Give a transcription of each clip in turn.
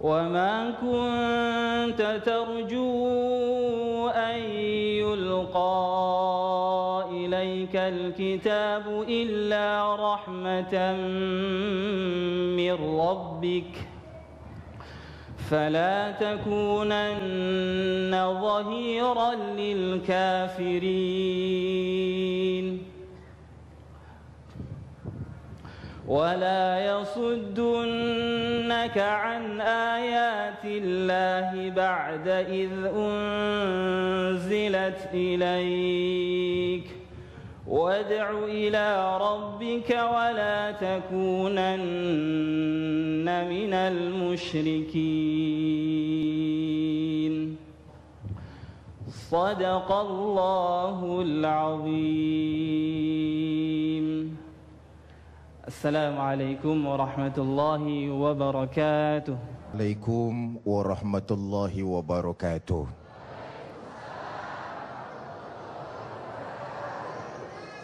وما كنت ترجو أن يلقى إليك الكتاب إلا رحمة من ربك فلا تكونن ظهيرا للكافرين ولا يصدنك عن آيات الله بعد إذ أنزلت إليك وادع إلى ربك ولا تكونن من المشركين صدق الله العظيم السلام عليكم ورحمة الله وبركاته عليكم ورحمة الله وبركاته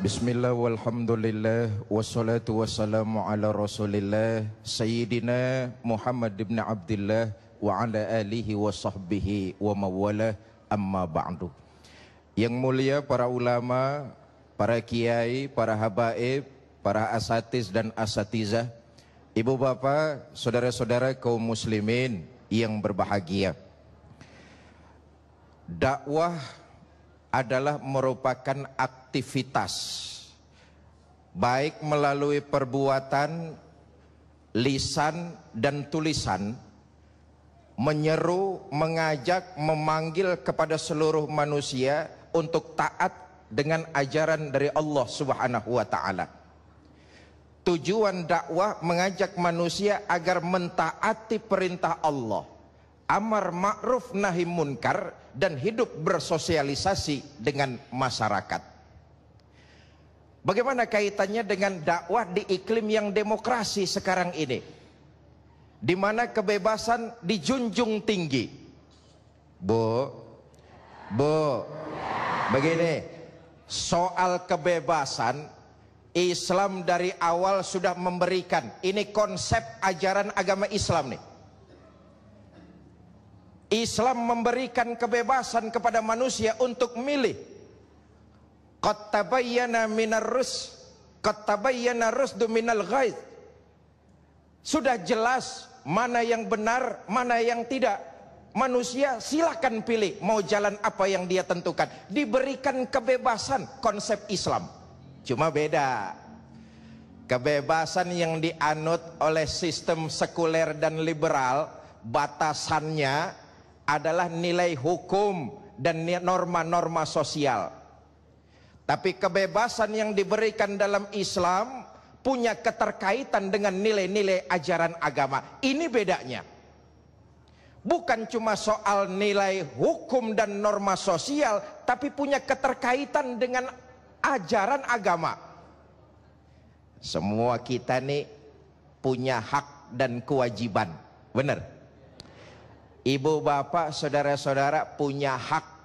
بسم الله والحمد لله والصلاة والسلام على رسول الله سيدنا محمد بن عبد الله وعلى آله وصحبه ومواله أما بعد Yang mulia para ulama, para kiai, para habaib, para asatis dan asatiza, ibu bapa, saudara-saudara kaum muslimin yang berbahagia. Dakwah adalah merupakan aktivitas baik melalui perbuatan, lisan dan tulisan menyeru, mengajak, memanggil kepada seluruh manusia untuk taat dengan ajaran dari Allah Subhanahu wa taala. Tujuan dakwah mengajak manusia agar mentaati perintah Allah. Amar ma'ruf nahi munkar dan hidup bersosialisasi dengan masyarakat. Bagaimana kaitannya dengan dakwah di iklim yang demokrasi sekarang ini? Di mana kebebasan dijunjung tinggi. Bu, bu, begini, soal kebebasan Islam dari awal sudah memberikan ini konsep ajaran agama Islam nih Islam memberikan kebebasan kepada manusia untuk milih. Qatabayyana minar rus qatabayyana tabayyana rusdu minal ghaiz. Sudah jelas mana yang benar, mana yang tidak. Manusia silakan pilih mau jalan apa yang dia tentukan. Diberikan kebebasan konsep Islam. Cuma beda. Kebebasan yang dianut oleh sistem sekuler dan liberal batasannya adalah nilai hukum dan norma-norma sosial. Tapi kebebasan yang diberikan dalam Islam punya keterkaitan dengan nilai-nilai ajaran agama. Ini bedanya. Bukan cuma soal nilai hukum dan norma sosial, tapi punya keterkaitan dengan ajaran agama. Semua kita nih punya hak dan kewajiban. Benar. Ibu, bapak, saudara-saudara punya hak.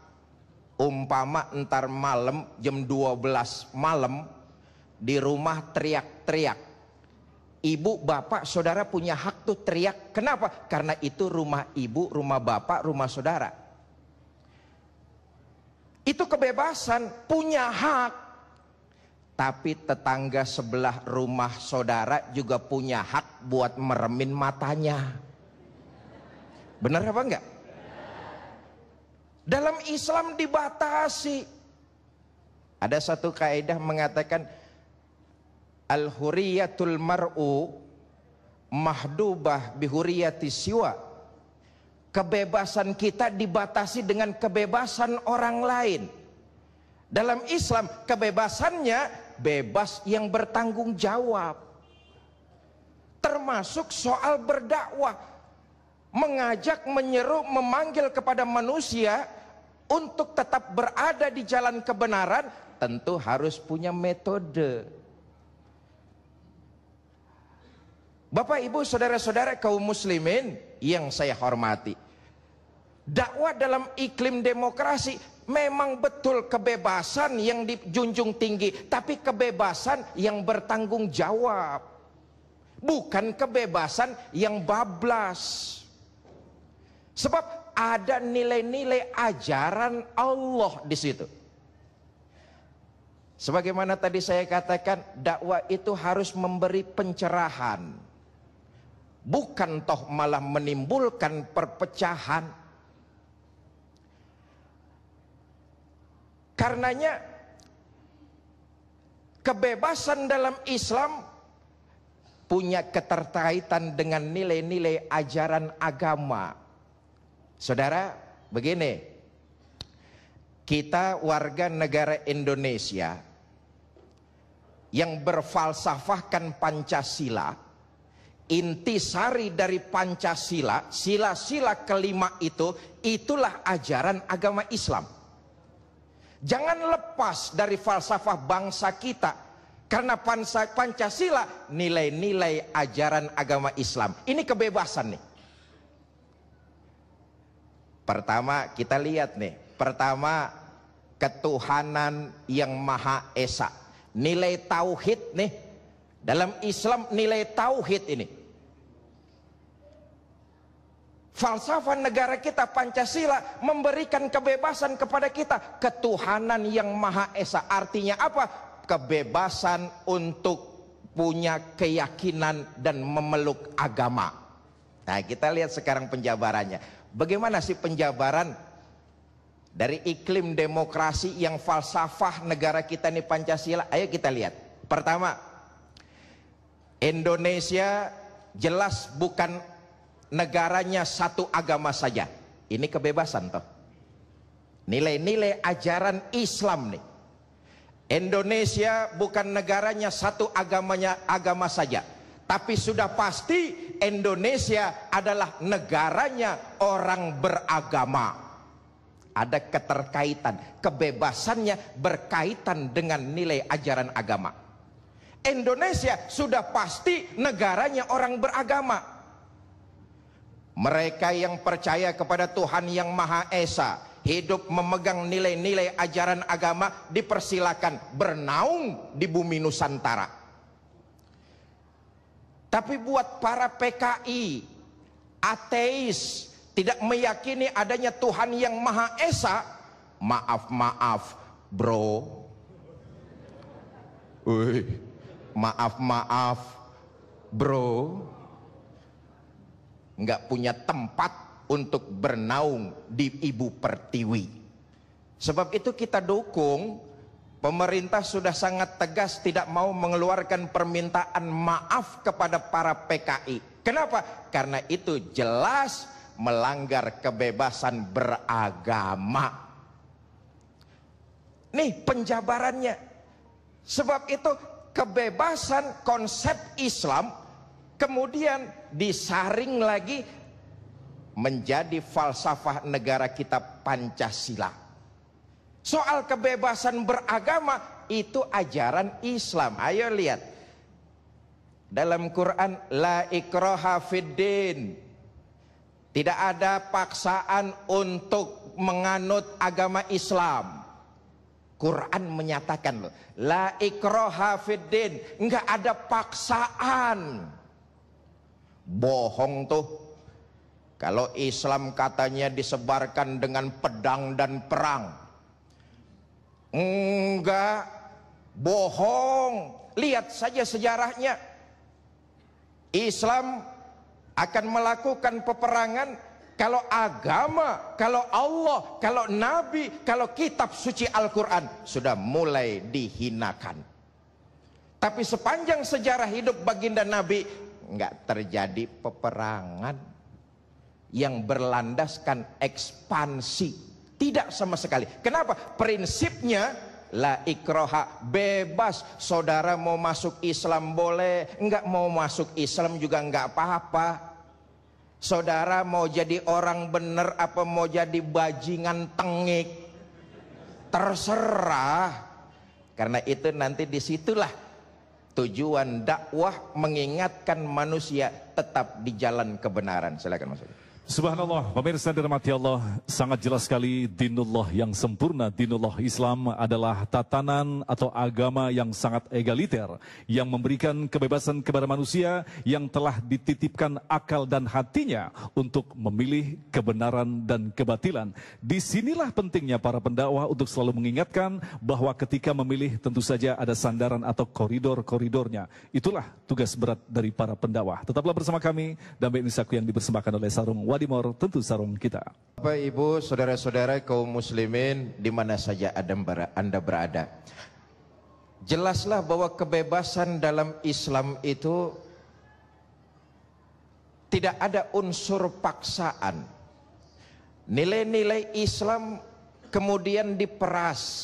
Umpama entar malam jam 12 malam di rumah teriak-teriak. Ibu, bapak, saudara punya hak tuh teriak. Kenapa? Karena itu rumah ibu, rumah bapak, rumah saudara. Itu kebebasan, punya hak tapi tetangga sebelah rumah saudara juga punya hak buat meremin matanya. Benar apa enggak? Dalam Islam dibatasi. Ada satu kaidah mengatakan al-huriyatul mar'u mahdubah bihuriyati siwa. Kebebasan kita dibatasi dengan kebebasan orang lain. Dalam Islam kebebasannya bebas yang bertanggung jawab. Termasuk soal berdakwah. Mengajak, menyeru, memanggil kepada manusia untuk tetap berada di jalan kebenaran tentu harus punya metode. Bapak, Ibu, saudara-saudara kaum muslimin yang saya hormati. Dakwah dalam iklim demokrasi Memang betul kebebasan yang dijunjung tinggi, tapi kebebasan yang bertanggung jawab. Bukan kebebasan yang bablas. Sebab ada nilai-nilai ajaran Allah di situ. Sebagaimana tadi saya katakan, dakwah itu harus memberi pencerahan. Bukan toh malah menimbulkan perpecahan. Karenanya kebebasan dalam Islam punya keterkaitan dengan nilai-nilai ajaran agama. Saudara, begini. Kita warga negara Indonesia yang berfalsafahkan Pancasila, intisari dari Pancasila, sila-sila kelima itu, itulah ajaran agama Islam. Jangan lepas dari falsafah bangsa kita. Karena Pancasila nilai-nilai ajaran agama Islam. Ini kebebasan nih. Pertama kita lihat nih. Pertama ketuhanan yang maha esa. Nilai tauhid nih. Dalam Islam nilai tauhid ini Falsafah negara kita Pancasila memberikan kebebasan kepada kita. Ketuhanan yang Maha Esa. Artinya apa? Kebebasan untuk punya keyakinan dan memeluk agama. Nah kita lihat sekarang penjabarannya. Bagaimana sih penjabaran dari iklim demokrasi yang falsafah negara kita ini Pancasila? Ayo kita lihat. Pertama, Indonesia jelas bukan negaranya satu agama saja. Ini kebebasan toh. Nilai-nilai ajaran Islam nih. Indonesia bukan negaranya satu agamanya agama saja, tapi sudah pasti Indonesia adalah negaranya orang beragama. Ada keterkaitan, kebebasannya berkaitan dengan nilai ajaran agama. Indonesia sudah pasti negaranya orang beragama. Mereka yang percaya kepada Tuhan yang Maha Esa, hidup memegang nilai-nilai ajaran agama dipersilakan bernaung di bumi Nusantara. Tapi buat para PKI, ateis, tidak meyakini adanya Tuhan yang Maha Esa, maaf-maaf bro. maaf-maaf bro nggak punya tempat untuk bernaung di ibu pertiwi. Sebab itu kita dukung pemerintah sudah sangat tegas tidak mau mengeluarkan permintaan maaf kepada para PKI. Kenapa? Karena itu jelas melanggar kebebasan beragama. Nih penjabarannya. Sebab itu kebebasan konsep Islam Kemudian disaring lagi menjadi falsafah negara kita Pancasila. Soal kebebasan beragama itu ajaran Islam. Ayo lihat. Dalam Quran la ikraha fiddin. Tidak ada paksaan untuk menganut agama Islam. Quran menyatakan loh, la ikraha fiddin, enggak ada paksaan bohong tuh kalau Islam katanya disebarkan dengan pedang dan perang enggak bohong lihat saja sejarahnya Islam akan melakukan peperangan kalau agama, kalau Allah, kalau Nabi, kalau kitab suci Al-Quran sudah mulai dihinakan. Tapi sepanjang sejarah hidup baginda Nabi, nggak terjadi peperangan yang berlandaskan ekspansi. Tidak sama sekali. Kenapa? Prinsipnya la ikroha bebas saudara mau masuk Islam boleh nggak mau masuk Islam juga nggak apa-apa saudara mau jadi orang bener apa mau jadi bajingan tengik terserah karena itu nanti disitulah Tujuan dakwah mengingatkan manusia tetap di jalan kebenaran. Silakan Mas. Subhanallah, pemirsa dirahmati Allah, sangat jelas sekali dinullah yang sempurna, dinullah Islam adalah tatanan atau agama yang sangat egaliter, yang memberikan kebebasan kepada manusia yang telah dititipkan akal dan hatinya untuk memilih kebenaran dan kebatilan. Disinilah pentingnya para pendakwah untuk selalu mengingatkan bahwa ketika memilih tentu saja ada sandaran atau koridor-koridornya. Itulah tugas berat dari para pendakwah. Tetaplah bersama kami, dan Saku yang dipersembahkan oleh Sarung Wadimor tentu sarung kita. Bapak Ibu, saudara-saudara kaum muslimin di mana saja Anda berada. Jelaslah bahwa kebebasan dalam Islam itu tidak ada unsur paksaan. Nilai-nilai Islam kemudian diperas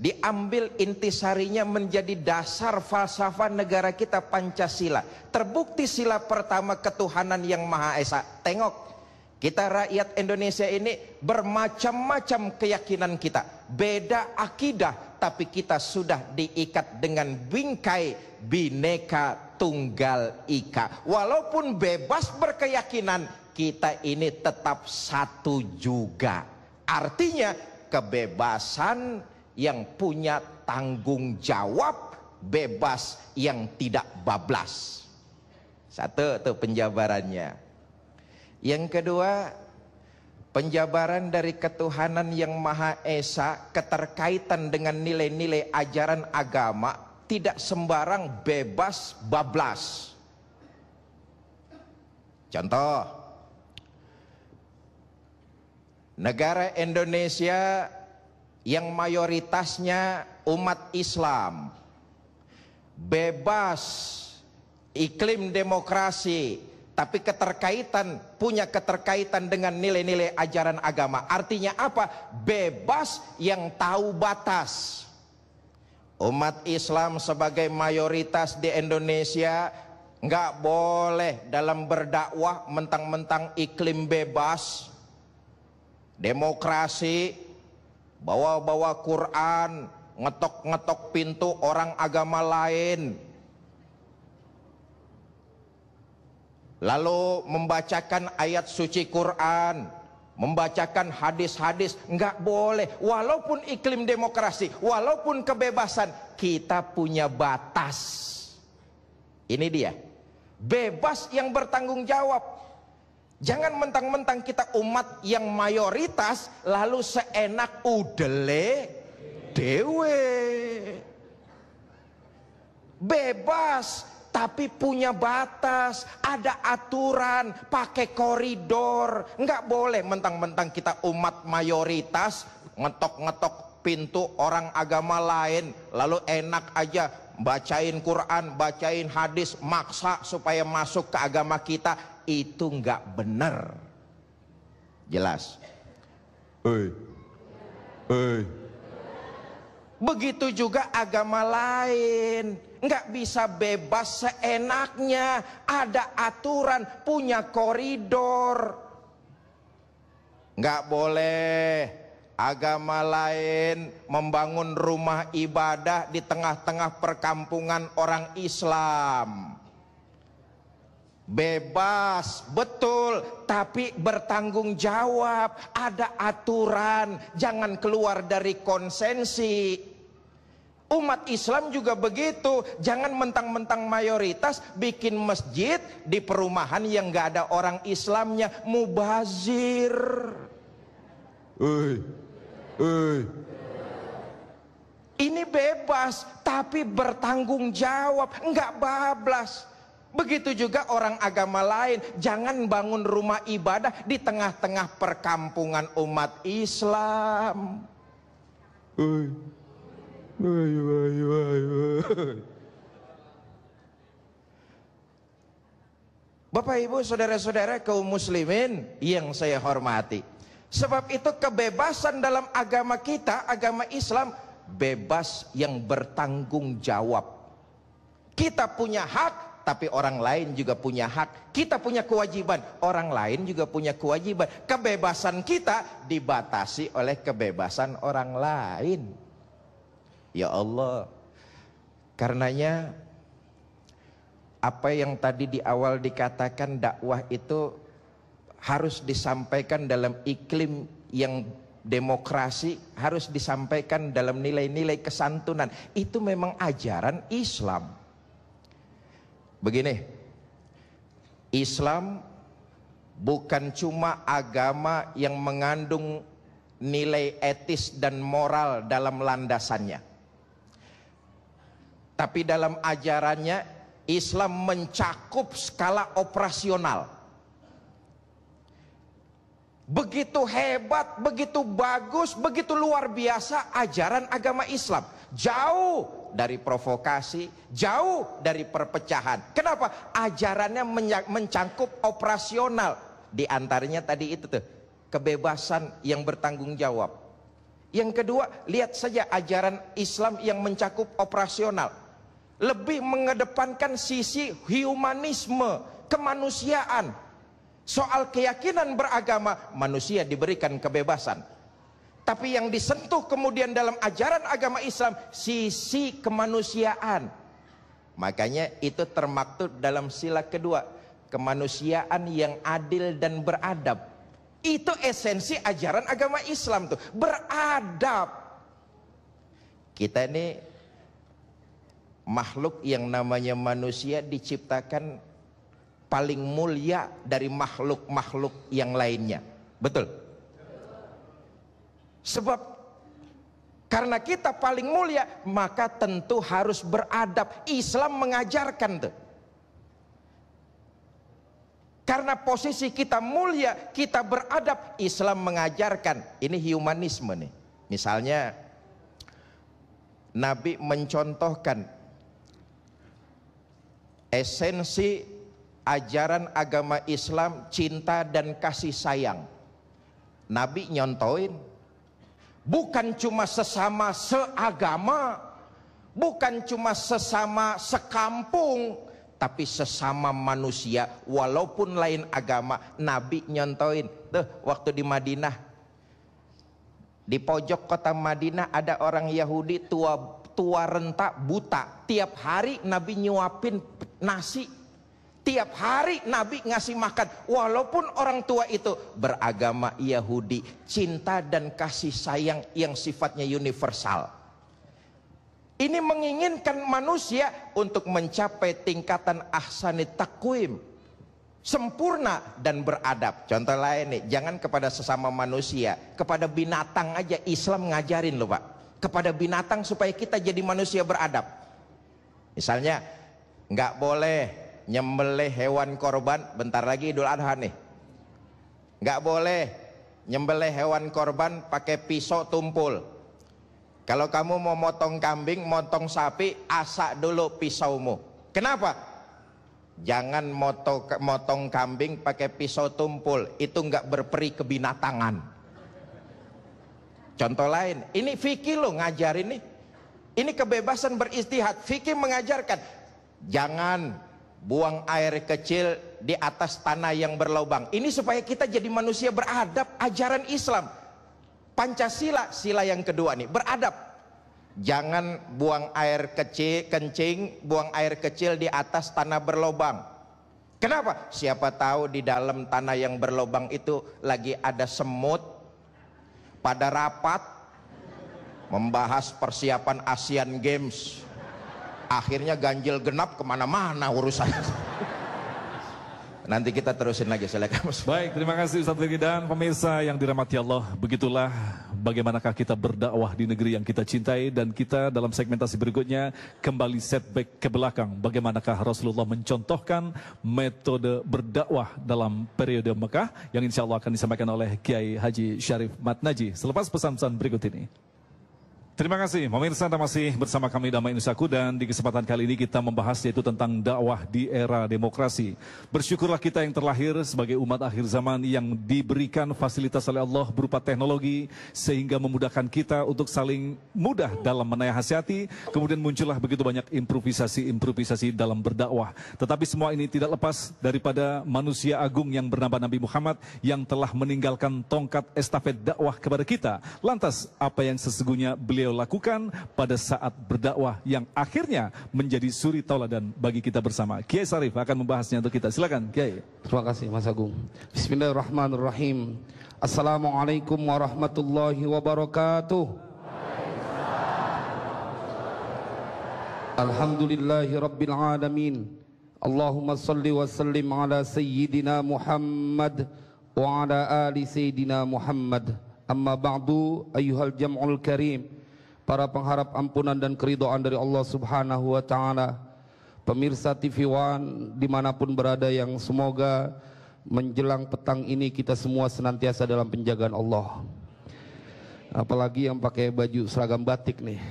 diambil intisarinya menjadi dasar falsafah negara kita Pancasila. Terbukti sila pertama ketuhanan yang Maha Esa. Tengok, kita rakyat Indonesia ini bermacam-macam keyakinan kita. Beda akidah, tapi kita sudah diikat dengan bingkai bineka tunggal ika. Walaupun bebas berkeyakinan, kita ini tetap satu juga. Artinya kebebasan yang punya tanggung jawab bebas yang tidak bablas. Satu itu penjabarannya. Yang kedua, penjabaran dari ketuhanan yang Maha Esa keterkaitan dengan nilai-nilai ajaran agama tidak sembarang bebas bablas. Contoh, negara Indonesia yang mayoritasnya umat Islam bebas iklim demokrasi tapi keterkaitan punya keterkaitan dengan nilai-nilai ajaran agama artinya apa bebas yang tahu batas umat Islam sebagai mayoritas di Indonesia nggak boleh dalam berdakwah mentang-mentang iklim bebas demokrasi bawa-bawa Quran, ngetok-ngetok pintu orang agama lain. Lalu membacakan ayat suci Quran, membacakan hadis-hadis, nggak boleh. Walaupun iklim demokrasi, walaupun kebebasan, kita punya batas. Ini dia. Bebas yang bertanggung jawab, Jangan mentang-mentang kita umat yang mayoritas lalu seenak udele dewe. Bebas tapi punya batas, ada aturan, pakai koridor. Nggak boleh mentang-mentang kita umat mayoritas ngetok-ngetok pintu orang agama lain lalu enak aja bacain Quran, bacain hadis, maksa supaya masuk ke agama kita itu nggak benar. Jelas. Hei, hei. Begitu juga agama lain nggak bisa bebas seenaknya, ada aturan, punya koridor. Nggak boleh agama lain membangun rumah ibadah di tengah-tengah perkampungan orang Islam bebas betul tapi bertanggung jawab ada aturan jangan keluar dari konsensi Umat Islam juga begitu. Jangan mentang-mentang mayoritas bikin masjid di perumahan yang gak ada orang Islamnya. Mubazir. Uy, Hey. Ini bebas, tapi bertanggung jawab, enggak bablas. Begitu juga orang agama lain, jangan bangun rumah ibadah di tengah-tengah perkampungan umat Islam. Hey. Hey, hey, hey, Bapak Ibu, saudara-saudara kaum muslimin yang saya hormati. Sebab itu kebebasan dalam agama kita, agama Islam, bebas yang bertanggung jawab. Kita punya hak, tapi orang lain juga punya hak. Kita punya kewajiban, orang lain juga punya kewajiban. Kebebasan kita dibatasi oleh kebebasan orang lain. Ya Allah, karenanya apa yang tadi di awal dikatakan dakwah itu harus disampaikan dalam iklim yang demokrasi harus disampaikan dalam nilai-nilai kesantunan. Itu memang ajaran Islam. Begini, Islam bukan cuma agama yang mengandung nilai etis dan moral dalam landasannya. Tapi dalam ajarannya Islam mencakup skala operasional begitu hebat, begitu bagus, begitu luar biasa ajaran agama Islam. Jauh dari provokasi, jauh dari perpecahan. Kenapa? Ajarannya mencangkup operasional. Di antaranya tadi itu tuh, kebebasan yang bertanggung jawab. Yang kedua, lihat saja ajaran Islam yang mencakup operasional. Lebih mengedepankan sisi humanisme, kemanusiaan, Soal keyakinan beragama, manusia diberikan kebebasan. Tapi yang disentuh kemudian dalam ajaran agama Islam, sisi kemanusiaan. Makanya itu termaktub dalam sila kedua. Kemanusiaan yang adil dan beradab. Itu esensi ajaran agama Islam tuh. Beradab. Kita ini makhluk yang namanya manusia diciptakan paling mulia dari makhluk-makhluk yang lainnya. Betul. Sebab karena kita paling mulia, maka tentu harus beradab. Islam mengajarkan tuh. Karena posisi kita mulia, kita beradab. Islam mengajarkan. Ini humanisme nih. Misalnya Nabi mencontohkan esensi ajaran agama Islam cinta dan kasih sayang. Nabi nyontoin bukan cuma sesama seagama, bukan cuma sesama sekampung, tapi sesama manusia walaupun lain agama. Nabi nyontoin tuh waktu di Madinah di pojok kota Madinah ada orang Yahudi tua tua renta buta tiap hari Nabi nyuapin nasi Tiap hari Nabi ngasih makan. Walaupun orang tua itu beragama Yahudi. Cinta dan kasih sayang yang sifatnya universal. Ini menginginkan manusia untuk mencapai tingkatan ahsani takwim. Sempurna dan beradab. Contoh lain nih, jangan kepada sesama manusia. Kepada binatang aja Islam ngajarin loh Pak. Kepada binatang supaya kita jadi manusia beradab. Misalnya, nggak boleh nyembelih hewan korban bentar lagi Idul Adha nih nggak boleh nyembelih hewan korban pakai pisau tumpul kalau kamu mau motong kambing motong sapi asak dulu pisaumu kenapa jangan motong, motong kambing pakai pisau tumpul itu nggak berperi kebinatangan contoh lain ini fikih lo ngajarin nih ini kebebasan beristihad fikih mengajarkan jangan buang air kecil di atas tanah yang berlobang. Ini supaya kita jadi manusia beradab ajaran Islam. Pancasila sila yang kedua nih, beradab. Jangan buang air kecil kencing, buang air kecil di atas tanah berlobang. Kenapa? Siapa tahu di dalam tanah yang berlobang itu lagi ada semut pada rapat membahas persiapan Asian Games akhirnya ganjil genap kemana-mana urusan nanti kita terusin lagi silakan Baik, terima kasih Ustaz Firgi dan pemirsa yang dirahmati Allah. Begitulah bagaimanakah kita berdakwah di negeri yang kita cintai dan kita dalam segmentasi berikutnya kembali setback ke belakang. Bagaimanakah Rasulullah mencontohkan metode berdakwah dalam periode Mekah yang insya Allah akan disampaikan oleh Kiai Haji Syarif Matnaji selepas pesan-pesan berikut ini. Terima kasih, pemirsa Anda masih bersama kami Damai Indonesiaku dan di kesempatan kali ini kita membahas yaitu tentang dakwah di era demokrasi. Bersyukurlah kita yang terlahir sebagai umat akhir zaman yang diberikan fasilitas oleh Allah berupa teknologi sehingga memudahkan kita untuk saling mudah dalam menasihati. Kemudian muncullah begitu banyak improvisasi-improvisasi dalam berdakwah. Tetapi semua ini tidak lepas daripada manusia agung yang bernama Nabi Muhammad yang telah meninggalkan tongkat estafet dakwah kepada kita. Lantas apa yang sesungguhnya beliau beliau lakukan pada saat berdakwah yang akhirnya menjadi suri tauladan bagi kita bersama. Kiai Sarif akan membahasnya untuk kita. Silakan Kiai. Terima kasih Mas Agung. Bismillahirrahmanirrahim. Assalamualaikum warahmatullahi wabarakatuh. Alhamdulillahi Rabbil Alamin Allahumma salli wa sallim ala Sayyidina Muhammad Wa ala ali Sayyidina Muhammad Amma ba'du ayyuhal jam'ul karim para pengharap ampunan dan keridoan dari Allah Subhanahu wa taala. Pemirsa TV One dimanapun berada yang semoga menjelang petang ini kita semua senantiasa dalam penjagaan Allah. Apalagi yang pakai baju seragam batik nih.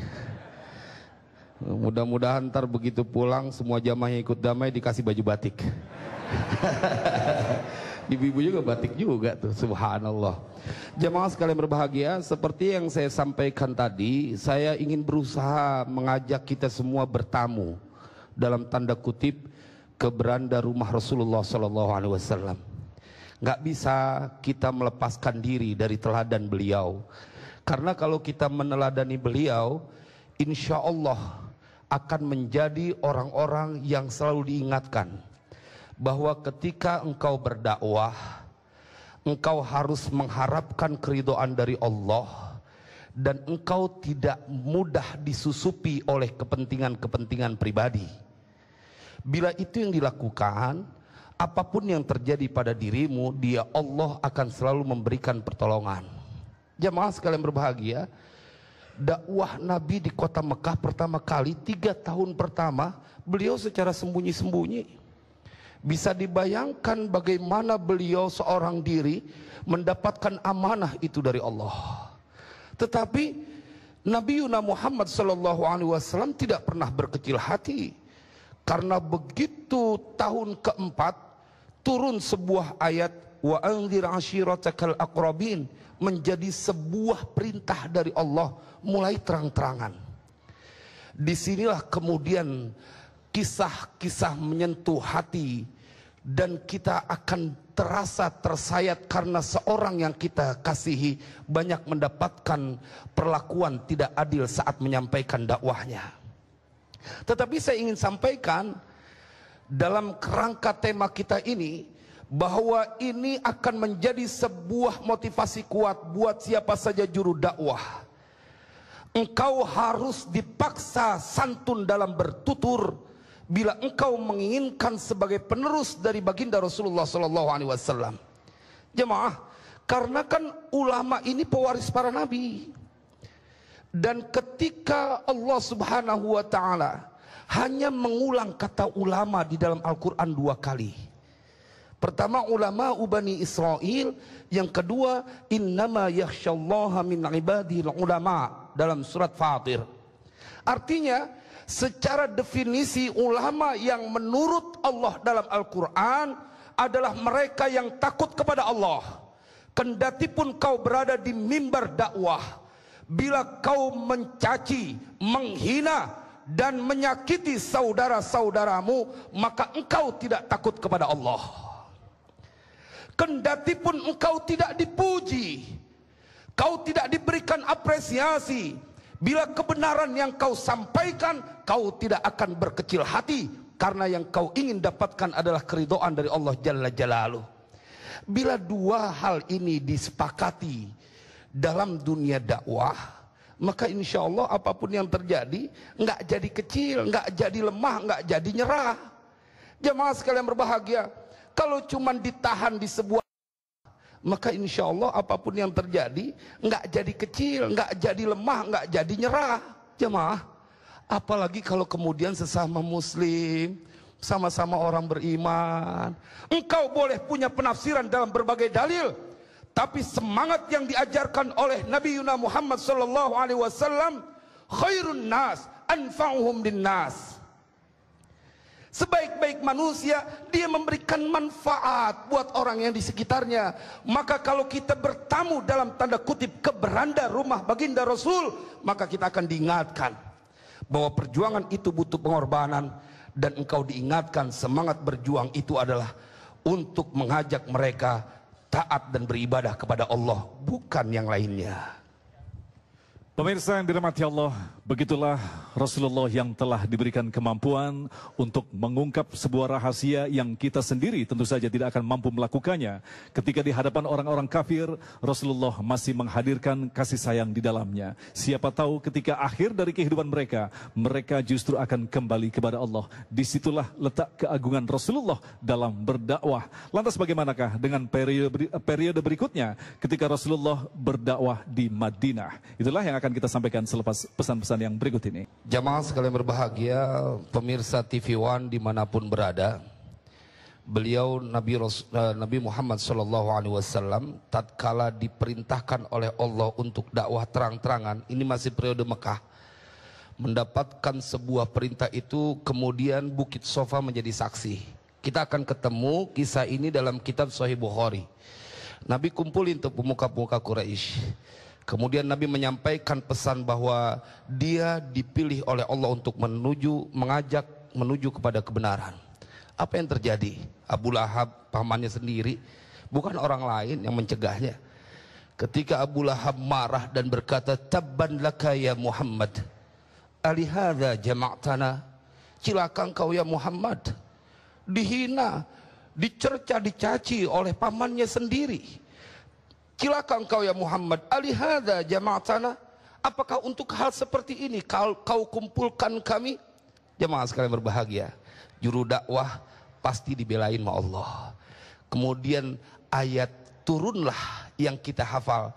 Mudah-mudahan ntar begitu pulang semua jamaah yang ikut damai dikasih baju batik. Ibu-ibu juga batik juga tuh, subhanallah. Jemaah sekalian berbahagia, seperti yang saya sampaikan tadi, saya ingin berusaha mengajak kita semua bertamu dalam tanda kutip ke beranda rumah Rasulullah Sallallahu Alaihi Wasallam. Gak bisa kita melepaskan diri dari teladan beliau. Karena kalau kita meneladani beliau, insya Allah akan menjadi orang-orang yang selalu diingatkan bahwa ketika engkau berdakwah, engkau harus mengharapkan keridoan dari Allah dan engkau tidak mudah disusupi oleh kepentingan-kepentingan pribadi. Bila itu yang dilakukan, apapun yang terjadi pada dirimu, dia Allah akan selalu memberikan pertolongan. Jemaah sekalian berbahagia, dakwah Nabi di kota Mekah pertama kali tiga tahun pertama beliau secara sembunyi-sembunyi bisa dibayangkan bagaimana beliau seorang diri mendapatkan amanah itu dari Allah. Tetapi Nabi Yuna Muhammad shallallahu alaihi wasallam tidak pernah berkecil hati. Karena begitu tahun keempat turun sebuah ayat wa anzir ashiratakal akrobin menjadi sebuah perintah dari Allah mulai terang-terangan. Disinilah kemudian kisah-kisah menyentuh hati dan kita akan terasa tersayat karena seorang yang kita kasihi banyak mendapatkan perlakuan tidak adil saat menyampaikan dakwahnya. Tetapi saya ingin sampaikan dalam kerangka tema kita ini bahwa ini akan menjadi sebuah motivasi kuat buat siapa saja juru dakwah. Engkau harus dipaksa santun dalam bertutur, bila engkau menginginkan sebagai penerus dari baginda Rasulullah sallallahu alaihi wasallam. Jemaah, karena kan ulama ini pewaris para nabi. Dan ketika Allah Subhanahu wa taala hanya mengulang kata ulama di dalam Al-Qur'an dua kali. Pertama ulama Ubani Israel, yang kedua innama yakhsyallaha min ibadil ulama dalam surat Fatir. Artinya secara definisi ulama yang menurut Allah dalam Al-Quran adalah mereka yang takut kepada Allah. Kendati pun kau berada di mimbar dakwah, bila kau mencaci, menghina, dan menyakiti saudara-saudaramu, maka engkau tidak takut kepada Allah. Kendati pun engkau tidak dipuji, kau tidak diberikan apresiasi, Bila kebenaran yang kau sampaikan, kau tidak akan berkecil hati karena yang kau ingin dapatkan adalah keridoan dari Allah Jalla Jalaluh. Bila dua hal ini disepakati dalam dunia dakwah, maka insya Allah apapun yang terjadi nggak jadi kecil, nggak jadi lemah, nggak jadi nyerah. Jemaah sekalian berbahagia, kalau cuman ditahan di sebuah maka insya Allah apapun yang terjadi nggak jadi kecil, nggak jadi lemah, nggak jadi nyerah, jemaah. Apalagi kalau kemudian sesama muslim, sama-sama orang beriman. Engkau boleh punya penafsiran dalam berbagai dalil, tapi semangat yang diajarkan oleh Nabi Muhammad SAW khairun nas anfa'uhum din nas Sebaik-baik manusia, dia memberikan manfaat buat orang yang di sekitarnya. Maka kalau kita bertamu dalam tanda kutip ke beranda rumah baginda Rasul, maka kita akan diingatkan bahwa perjuangan itu butuh pengorbanan dan engkau diingatkan semangat berjuang itu adalah untuk mengajak mereka taat dan beribadah kepada Allah, bukan yang lainnya. Pemirsa yang dirahmati Allah, begitulah Rasulullah yang telah diberikan kemampuan untuk mengungkap sebuah rahasia yang kita sendiri tentu saja tidak akan mampu melakukannya. Ketika di hadapan orang-orang kafir, Rasulullah masih menghadirkan kasih sayang di dalamnya. Siapa tahu ketika akhir dari kehidupan mereka, mereka justru akan kembali kepada Allah. Disitulah letak keagungan Rasulullah dalam berdakwah. Lantas bagaimanakah dengan periode periode berikutnya ketika Rasulullah berdakwah di Madinah? Itulah yang akan kita sampaikan selepas pesan-pesan yang berikut ini. Jamaah sekalian berbahagia, pemirsa TV One dimanapun berada. Beliau Nabi, eh, Nabi Muhammad Shallallahu Alaihi Wasallam tatkala diperintahkan oleh Allah untuk dakwah terang-terangan, ini masih periode Mekah, mendapatkan sebuah perintah itu kemudian Bukit Sofa menjadi saksi. Kita akan ketemu kisah ini dalam kitab Sahih Bukhari. Nabi kumpulin untuk pemuka-pemuka Quraisy. Kemudian Nabi menyampaikan pesan bahwa dia dipilih oleh Allah untuk menuju mengajak menuju kepada kebenaran. Apa yang terjadi? Abu Lahab pamannya sendiri, bukan orang lain yang mencegahnya. Ketika Abu Lahab marah dan berkata, "Tabban laka ya Muhammad. Alihada jama'tana. Cilaka kau ya Muhammad." Dihina, dicerca, dicaci oleh pamannya sendiri Cilaka engkau ya Muhammad, alihada jama'atana. Apakah untuk hal seperti ini kau, kau kumpulkan kami? Jemaah sekalian berbahagia. Juru dakwah pasti dibelain ma Allah. Kemudian ayat turunlah yang kita hafal.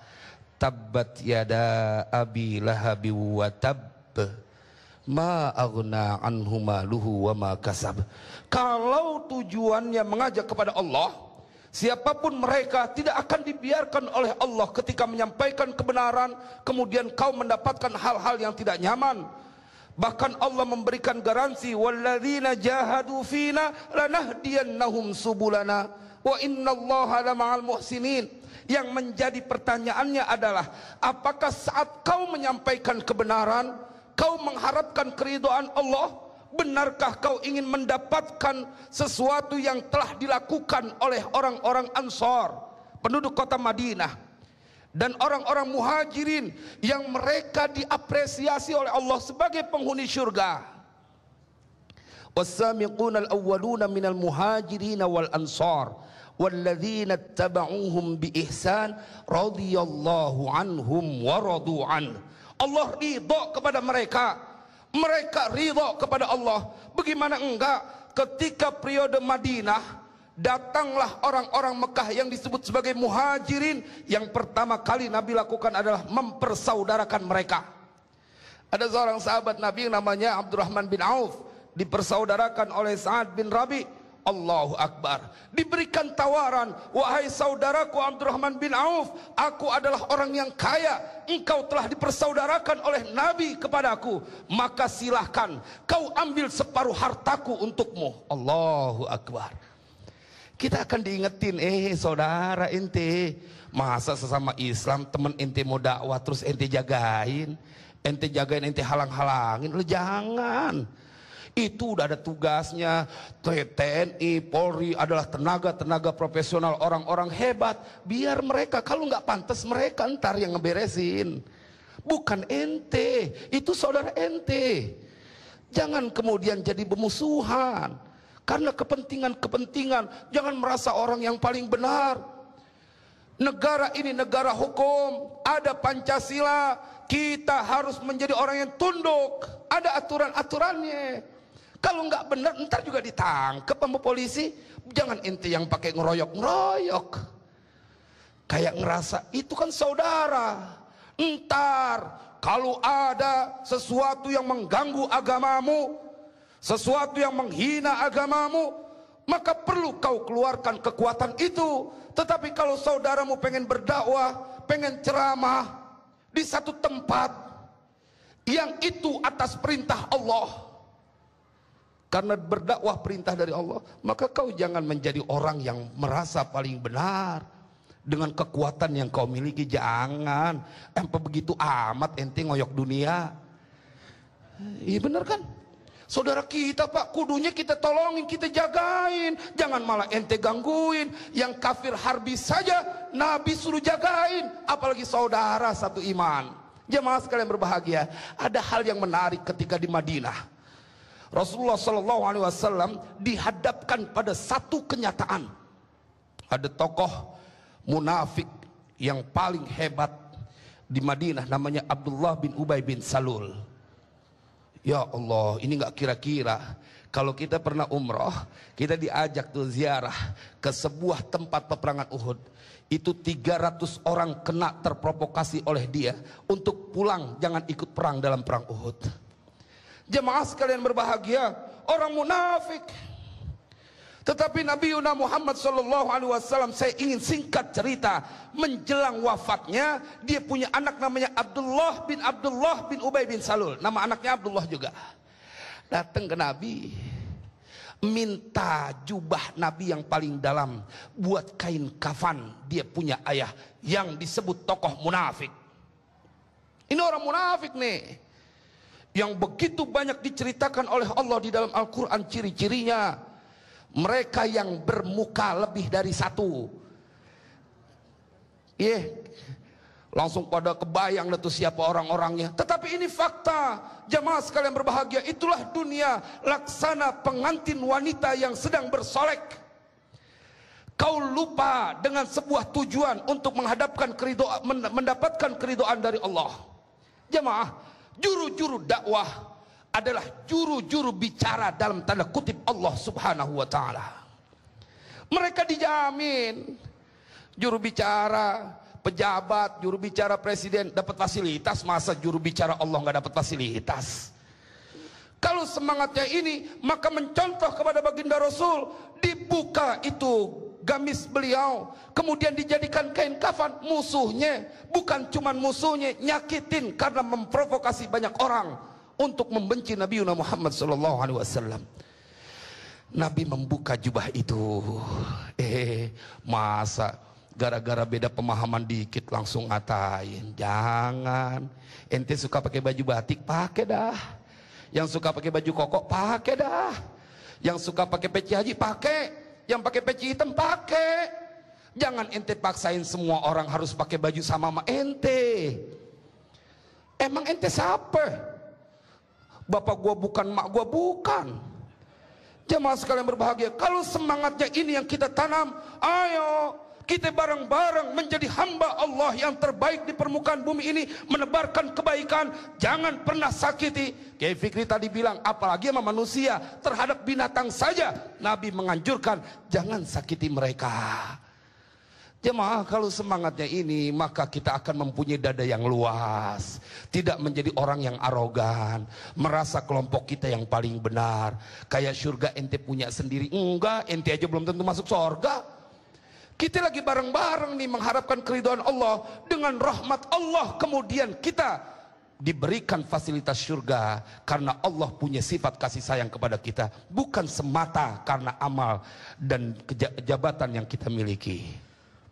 Tabbat yada abi lahabi wa tabb. Ma aghna anhu maluhu wa ma kasab. Kalau tujuannya mengajak kepada Allah, Siapapun mereka tidak akan dibiarkan oleh Allah ketika menyampaikan kebenaran, kemudian kau mendapatkan hal-hal yang tidak nyaman. Bahkan Allah memberikan garansi walladzina jahadu fina lanahdiyannahum subulana wa innallaha lama'al muhsinin. Yang menjadi pertanyaannya adalah apakah saat kau menyampaikan kebenaran, kau mengharapkan keridoan Allah? benarkah kau ingin mendapatkan sesuatu yang telah dilakukan oleh orang-orang Ansor, penduduk kota Madinah dan orang-orang Muhajirin yang mereka diapresiasi oleh Allah sebagai penghuni syurga. والسابقون الأولون من المهاجرين والأنصار والذين اتبعوهم بإحسان رضي الله عنهم ورضوا عنه Allah ridha kepada mereka mereka ridha kepada Allah bagaimana enggak ketika periode Madinah datanglah orang-orang Mekah yang disebut sebagai muhajirin yang pertama kali Nabi lakukan adalah mempersaudarakan mereka ada seorang sahabat Nabi yang namanya Abdurrahman bin Auf dipersaudarakan oleh Sa'ad bin Rabi' Allahu Akbar. Diberikan tawaran, wahai saudaraku Abdurrahman bin Auf, aku adalah orang yang kaya. Engkau telah dipersaudarakan oleh Nabi kepadaku. Maka silahkan kau ambil separuh hartaku untukmu. Allahu Akbar. Kita akan diingetin, eh saudara inti, masa sesama Islam temen inti mau dakwah terus inti jagain, inti jagain inti halang-halangin, lu jangan. Itu udah ada tugasnya. TNI, Polri adalah tenaga-tenaga profesional orang-orang hebat. Biar mereka, kalau nggak pantas mereka ntar yang ngeberesin. Bukan ente, itu saudara ente. Jangan kemudian jadi bermusuhan. Karena kepentingan-kepentingan, jangan merasa orang yang paling benar. Negara ini negara hukum, ada Pancasila, kita harus menjadi orang yang tunduk, ada aturan-aturannya. Kalau nggak benar ntar juga ditangkap sama polisi. Jangan inti yang pakai ngeroyok-ngeroyok. Kayak ngerasa itu kan saudara. Ntar kalau ada sesuatu yang mengganggu agamamu, sesuatu yang menghina agamamu, maka perlu kau keluarkan kekuatan itu. Tetapi kalau saudaramu pengen berdakwah, pengen ceramah di satu tempat yang itu atas perintah Allah, karena berdakwah perintah dari Allah, maka kau jangan menjadi orang yang merasa paling benar dengan kekuatan yang kau miliki. Jangan, empe begitu amat ente ngoyok dunia. Iya benar kan? Saudara kita pak, kudunya kita tolongin, kita jagain. Jangan malah ente gangguin. Yang kafir harbi saja, Nabi suruh jagain. Apalagi saudara satu iman. Jemaah sekalian berbahagia. Ada hal yang menarik ketika di Madinah Rasulullah Shallallahu Alaihi Wasallam dihadapkan pada satu kenyataan. Ada tokoh munafik yang paling hebat di Madinah namanya Abdullah bin Ubay bin Salul. Ya Allah, ini nggak kira-kira. Kalau kita pernah umroh, kita diajak tuh ziarah ke sebuah tempat peperangan Uhud. Itu 300 orang kena terprovokasi oleh dia untuk pulang jangan ikut perang dalam perang Uhud. Jemaah sekalian berbahagia, orang munafik. Tetapi Nabi Yuna Muhammad Shallallahu Alaihi Wasallam saya ingin singkat cerita menjelang wafatnya dia punya anak namanya Abdullah bin Abdullah bin Ubay bin Salul nama anaknya Abdullah juga datang ke Nabi minta jubah Nabi yang paling dalam buat kain kafan dia punya ayah yang disebut tokoh munafik ini orang munafik nih yang begitu banyak diceritakan oleh Allah di dalam Al-Quran ciri-cirinya mereka yang bermuka lebih dari satu yeah. langsung pada kebayang itu siapa orang-orangnya tetapi ini fakta jamaah sekalian berbahagia itulah dunia laksana pengantin wanita yang sedang bersolek kau lupa dengan sebuah tujuan untuk menghadapkan keridoan mendapatkan keridoan dari Allah jamaah juru-juru dakwah adalah juru-juru bicara dalam tanda kutip Allah Subhanahu wa taala. Mereka dijamin juru bicara, pejabat, juru bicara presiden dapat fasilitas, masa juru bicara Allah nggak dapat fasilitas? Kalau semangatnya ini, maka mencontoh kepada baginda Rasul, dibuka itu gamis beliau kemudian dijadikan kain kafan musuhnya bukan cuman musuhnya nyakitin karena memprovokasi banyak orang untuk membenci Nabi Muhammad SAW. Nabi membuka jubah itu eh masa gara-gara beda pemahaman dikit langsung ngatain jangan ente suka pakai baju batik pakai dah yang suka pakai baju kokok pakai dah yang suka pakai peci haji pakai yang pakai peci hitam pakai. Jangan ente paksain semua orang harus pakai baju sama sama ente. Emang ente siapa? Bapak gua bukan, mak gua bukan. Jemaah sekalian berbahagia, kalau semangatnya ini yang kita tanam, ayo kita bareng-bareng menjadi hamba Allah yang terbaik di permukaan bumi ini menebarkan kebaikan jangan pernah sakiti Kiai Fikri tadi bilang apalagi sama manusia terhadap binatang saja Nabi menganjurkan jangan sakiti mereka Jemaah kalau semangatnya ini maka kita akan mempunyai dada yang luas Tidak menjadi orang yang arogan Merasa kelompok kita yang paling benar Kayak surga ente punya sendiri Enggak ente aja belum tentu masuk surga kita lagi bareng-bareng nih mengharapkan keriduan Allah dengan rahmat Allah kemudian kita diberikan fasilitas surga karena Allah punya sifat kasih sayang kepada kita bukan semata karena amal dan jabatan yang kita miliki.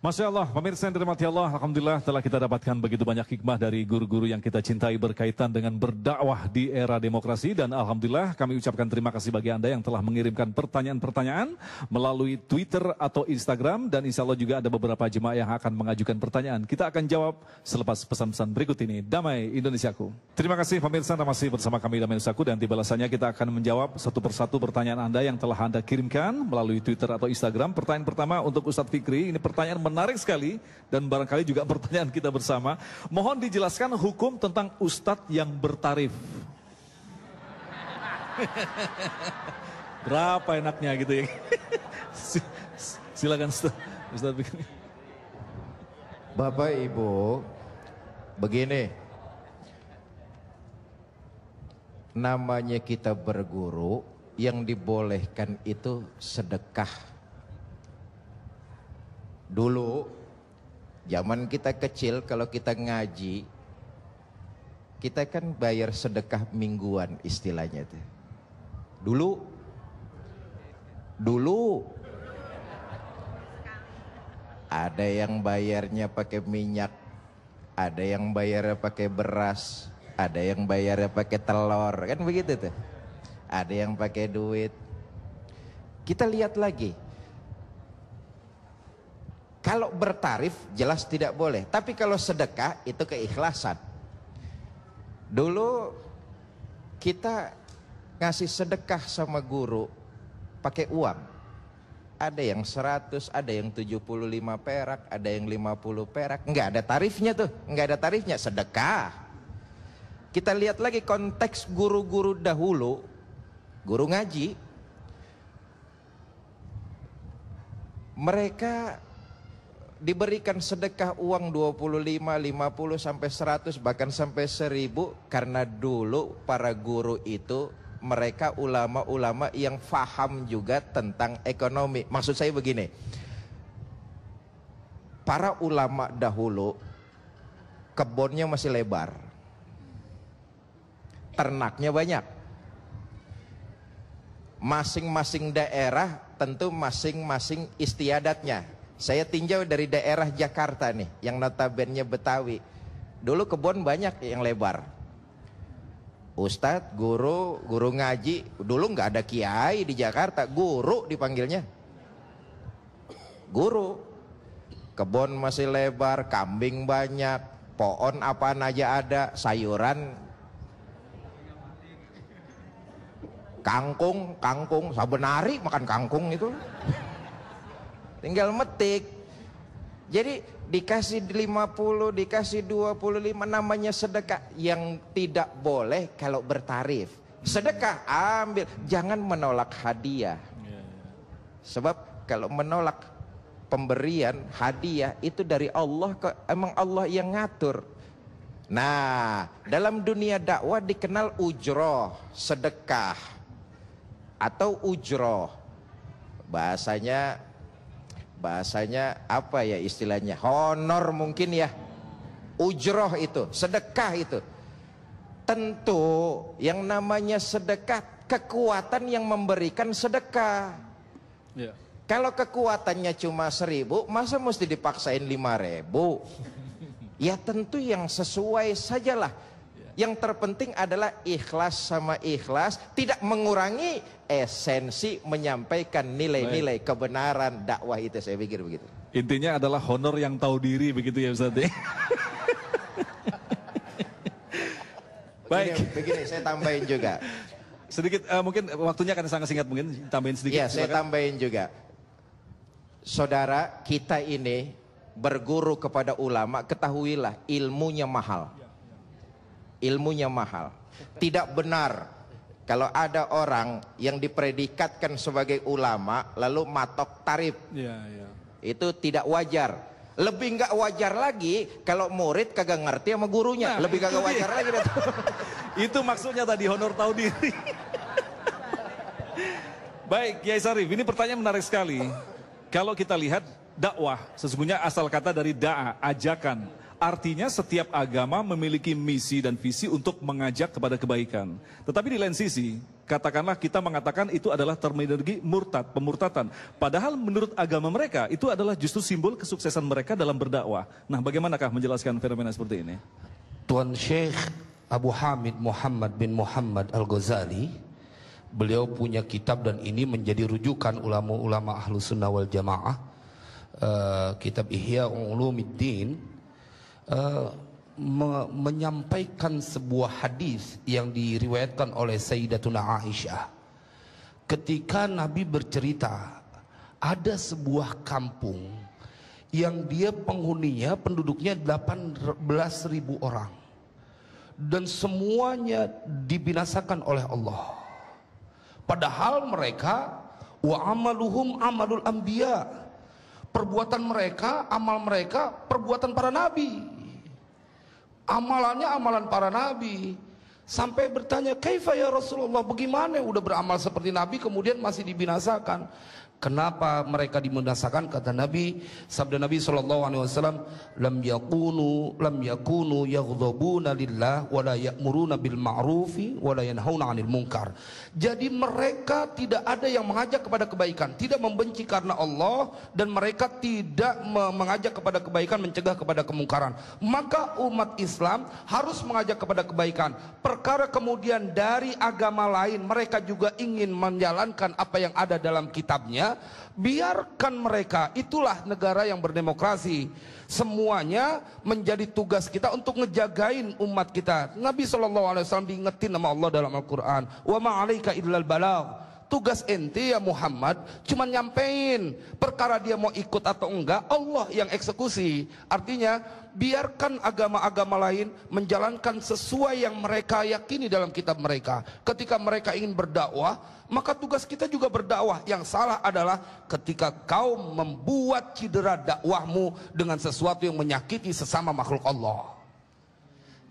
Masya Allah, pemirsa yang dirahmati Allah, Alhamdulillah telah kita dapatkan begitu banyak hikmah dari guru-guru yang kita cintai berkaitan dengan berdakwah di era demokrasi. Dan Alhamdulillah kami ucapkan terima kasih bagi Anda yang telah mengirimkan pertanyaan-pertanyaan melalui Twitter atau Instagram. Dan insya Allah juga ada beberapa jemaah yang akan mengajukan pertanyaan. Kita akan jawab selepas pesan-pesan berikut ini. Damai Indonesiaku. Terima kasih pemirsa Anda masih bersama kami Damai Indonesiaku. Dan tiba lasanya kita akan menjawab satu persatu pertanyaan Anda yang telah Anda kirimkan melalui Twitter atau Instagram. Pertanyaan pertama untuk Ustadz Fikri, ini pertanyaan menarik sekali dan barangkali juga pertanyaan kita bersama. Mohon dijelaskan hukum tentang ustadz yang bertarif. Berapa enaknya gitu ya. Silakan ustadz. Bapak Ibu, begini. Namanya kita berguru, yang dibolehkan itu sedekah Dulu zaman kita kecil kalau kita ngaji kita kan bayar sedekah mingguan istilahnya itu. Dulu dulu ada yang bayarnya pakai minyak, ada yang bayarnya pakai beras, ada yang bayarnya pakai telur, kan begitu tuh. Ada yang pakai duit. Kita lihat lagi, kalau bertarif jelas tidak boleh. Tapi kalau sedekah itu keikhlasan. Dulu kita ngasih sedekah sama guru pakai uang ada yang 100, ada yang 75 perak, ada yang 50 perak. Enggak ada tarifnya tuh, enggak ada tarifnya, sedekah. Kita lihat lagi konteks guru-guru dahulu, guru ngaji. Mereka diberikan sedekah uang 25, 50 sampai 100 bahkan sampai 1000 karena dulu para guru itu mereka ulama-ulama yang faham juga tentang ekonomi. Maksud saya begini. Para ulama dahulu kebunnya masih lebar. Ternaknya banyak. Masing-masing daerah tentu masing-masing istiadatnya saya tinjau dari daerah Jakarta nih, yang notabene Betawi. Dulu kebun banyak yang lebar. Ustadz, guru, guru ngaji, dulu nggak ada kiai di Jakarta, guru dipanggilnya. Guru, kebun masih lebar, kambing banyak, pohon apaan aja ada, sayuran kangkung, kangkung, sabenari makan kangkung itu tinggal metik. Jadi dikasih 50, dikasih 25 namanya sedekah yang tidak boleh kalau bertarif. Sedekah ambil, jangan menolak hadiah. Iya, iya. Sebab kalau menolak pemberian hadiah itu dari Allah ke emang Allah yang ngatur. Nah, dalam dunia dakwah dikenal ujroh, sedekah atau ujroh. Bahasanya bahasanya apa ya istilahnya honor mungkin ya ujroh itu sedekah itu tentu yang namanya sedekah kekuatan yang memberikan sedekah ya. kalau kekuatannya cuma seribu masa mesti dipaksain lima ribu ya tentu yang sesuai sajalah yang terpenting adalah ikhlas sama ikhlas tidak mengurangi esensi menyampaikan nilai-nilai kebenaran dakwah itu saya pikir begitu. Intinya adalah honor yang tahu diri begitu ya Ustaz. Ya? Baik. Begini, begini saya tambahin juga. Sedikit uh, mungkin waktunya akan sangat singkat mungkin tambahin sedikit. Ya, saya tambahin juga. Saudara, kita ini berguru kepada ulama, ketahuilah ilmunya mahal ilmunya mahal. Tidak benar kalau ada orang yang dipredikatkan sebagai ulama lalu matok tarif. Ya, ya. Itu tidak wajar. Lebih nggak wajar lagi kalau murid kagak ngerti sama gurunya. Nah, Lebih kagak wajar dia. lagi. itu maksudnya tadi honor tahu diri. Baik, Kiai Sarif, ini pertanyaan menarik sekali. Kalau kita lihat dakwah, sesungguhnya asal kata dari da'a, ajakan. Artinya setiap agama memiliki misi dan visi untuk mengajak kepada kebaikan. Tetapi di lain sisi, katakanlah kita mengatakan itu adalah terminologi murtad, pemurtatan. Padahal menurut agama mereka itu adalah justru simbol kesuksesan mereka dalam berdakwah. Nah, bagaimanakah menjelaskan fenomena seperti ini? Tuan Sheikh Abu Hamid Muhammad bin Muhammad Al-Ghazali, beliau punya kitab dan ini menjadi rujukan ulama-ulama Ahlus Sunnah wal Jamaah. Uh, kitab Ihya Ulumiddin Eh, me menyampaikan sebuah hadis yang diriwayatkan oleh Sayyidatuna Aisyah. Ketika Nabi bercerita, ada sebuah kampung yang dia penghuninya penduduknya 18.000 orang. Dan semuanya dibinasakan oleh Allah. Padahal mereka wa amaluhum amalul anbiya. Perbuatan mereka, amal mereka, perbuatan para nabi. Amalannya amalan para nabi. Sampai bertanya, "Kaifa ya Rasulullah, bagaimana udah beramal seperti nabi kemudian masih dibinasakan?" Kenapa mereka dimendasakan kata Nabi sabda Nabi sallallahu alaihi wasallam lam yakunu lam yakunu yaghdhabuna lillah wa la ya'muruna bil ma'rufi wa la yanhauna 'anil munkar. Jadi mereka tidak ada yang mengajak kepada kebaikan, tidak membenci karena Allah dan mereka tidak mengajak kepada kebaikan, mencegah kepada kemungkaran. Maka umat Islam harus mengajak kepada kebaikan. Perkara kemudian dari agama lain mereka juga ingin menjalankan apa yang ada dalam kitabnya biarkan mereka. Itulah negara yang berdemokrasi. Semuanya menjadi tugas kita untuk ngejagain umat kita. Nabi saw diingetin nama Allah dalam Al-Qur'an, "Wa ma'alaika illal balagh." Tugas ente ya Muhammad cuman nyampein perkara dia mau ikut atau enggak Allah yang eksekusi. Artinya biarkan agama-agama lain menjalankan sesuai yang mereka yakini dalam kitab mereka. Ketika mereka ingin berdakwah, maka tugas kita juga berdakwah. Yang salah adalah ketika kau membuat cedera dakwahmu dengan sesuatu yang menyakiti sesama makhluk Allah.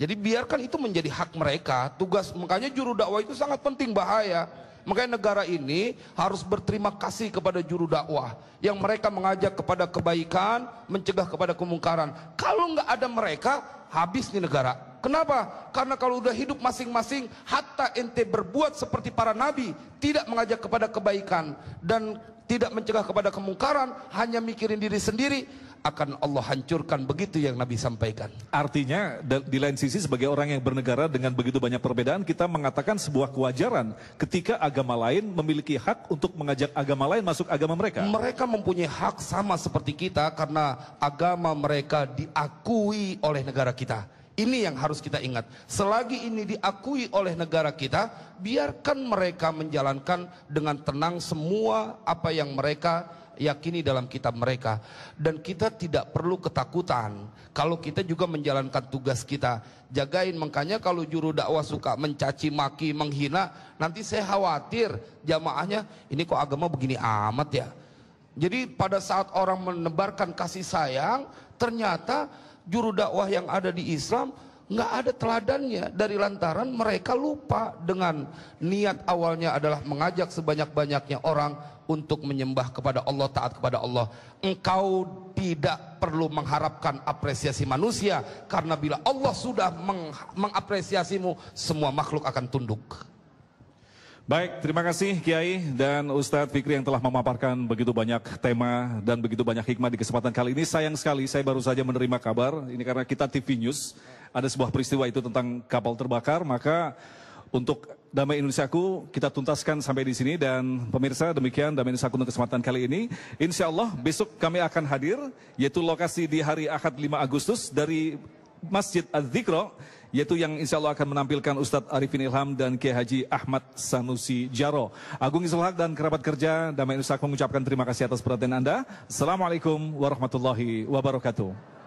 Jadi biarkan itu menjadi hak mereka, tugas makanya juru dakwah itu sangat penting bahaya. Makanya negara ini harus berterima kasih kepada juru dakwah yang mereka mengajak kepada kebaikan, mencegah kepada kemungkaran. Kalau nggak ada mereka, habis di negara. Kenapa? Karena kalau udah hidup masing-masing, hatta ente berbuat seperti para nabi, tidak mengajak kepada kebaikan dan tidak mencegah kepada kemungkaran, hanya mikirin diri sendiri, akan Allah hancurkan begitu yang Nabi sampaikan. Artinya di lain sisi sebagai orang yang bernegara dengan begitu banyak perbedaan kita mengatakan sebuah kewajaran ketika agama lain memiliki hak untuk mengajak agama lain masuk agama mereka. Mereka mempunyai hak sama seperti kita karena agama mereka diakui oleh negara kita kita. Ini yang harus kita ingat. Selagi ini diakui oleh negara kita, biarkan mereka menjalankan dengan tenang semua apa yang mereka yakini dalam kitab mereka. Dan kita tidak perlu ketakutan kalau kita juga menjalankan tugas kita. Jagain makanya kalau juru dakwah suka mencaci maki, menghina, nanti saya khawatir jamaahnya ini kok agama begini amat ya. Jadi pada saat orang menebarkan kasih sayang, ternyata juru dakwah yang ada di Islam nggak ada teladannya dari lantaran mereka lupa dengan niat awalnya adalah mengajak sebanyak-banyaknya orang untuk menyembah kepada Allah taat kepada Allah engkau tidak perlu mengharapkan apresiasi manusia karena bila Allah sudah meng mengapresiasimu semua makhluk akan tunduk Baik, terima kasih Kiai dan Ustadz Fikri yang telah memaparkan begitu banyak tema dan begitu banyak hikmah di kesempatan kali ini. Sayang sekali saya baru saja menerima kabar, ini karena kita TV News, ada sebuah peristiwa itu tentang kapal terbakar, maka untuk Damai Indonesiaku kita tuntaskan sampai di sini dan pemirsa demikian Damai Indonesiaku untuk kesempatan kali ini. Insya Allah besok kami akan hadir yaitu lokasi di hari Ahad 5 Agustus dari Masjid az zikro yaitu yang insya Allah akan menampilkan Ustadz Arifin Ilham dan Kiai Haji Ahmad Sanusi Jaro. Agung Islahak dan kerabat kerja Damai Nusak mengucapkan terima kasih atas perhatian Anda. Assalamualaikum warahmatullahi wabarakatuh.